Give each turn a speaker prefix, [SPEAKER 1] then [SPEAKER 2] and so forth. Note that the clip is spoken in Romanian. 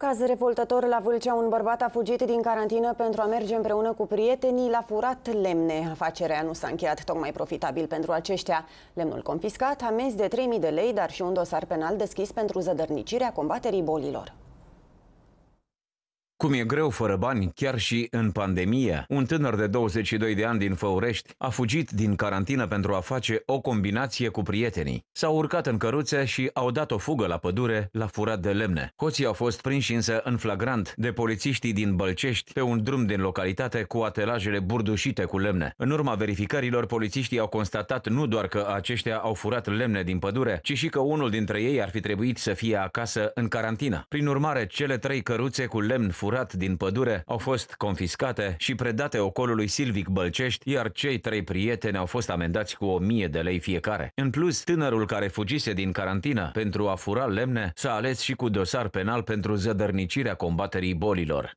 [SPEAKER 1] Caz revoltător la Vâlcea, un bărbat a fugit din carantină pentru a merge împreună cu prietenii, l-a furat lemne. Afacerea nu s-a încheiat tocmai profitabil pentru aceștia. Lemnul confiscat, amenzi de 3.000 de lei, dar și un dosar penal deschis pentru zădărnicirea combaterii bolilor.
[SPEAKER 2] Cum e greu fără bani, chiar și în pandemie, un tânăr de 22 de ani din Făurești a fugit din carantină pentru a face o combinație cu prietenii. S-au urcat în căruțe și au dat o fugă la pădure, la furat de lemne. Hoții au fost prinși însă în flagrant de polițiștii din Bălcești pe un drum din localitate cu atelajele burdușite cu lemne. În urma verificărilor, polițiștii au constatat nu doar că aceștia au furat lemne din pădure, ci și că unul dintre ei ar fi trebuit să fie acasă în carantină. Prin urmare, cele trei căruțe cu lemn furat furat din pădure au fost confiscate și predate ocolului Silvic Bălcești, iar cei trei prieteni au fost amendați cu 1000 de lei fiecare. În plus, tânărul care fugise din carantină pentru a fura lemne s-a ales și cu dosar penal pentru zădărnicirea combaterii bolilor.